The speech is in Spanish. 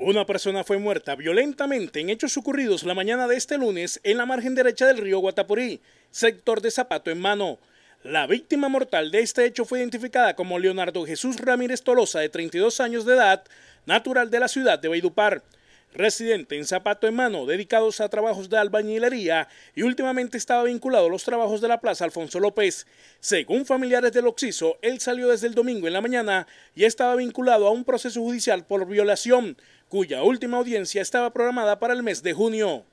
Una persona fue muerta violentamente en hechos ocurridos la mañana de este lunes en la margen derecha del río Guatapurí, sector de Zapato en Mano. La víctima mortal de este hecho fue identificada como Leonardo Jesús Ramírez Tolosa, de 32 años de edad, natural de la ciudad de Baidupar residente en Zapato en Mano, dedicados a trabajos de albañilería y últimamente estaba vinculado a los trabajos de la Plaza Alfonso López. Según familiares del Oxiso, él salió desde el domingo en la mañana y estaba vinculado a un proceso judicial por violación, cuya última audiencia estaba programada para el mes de junio.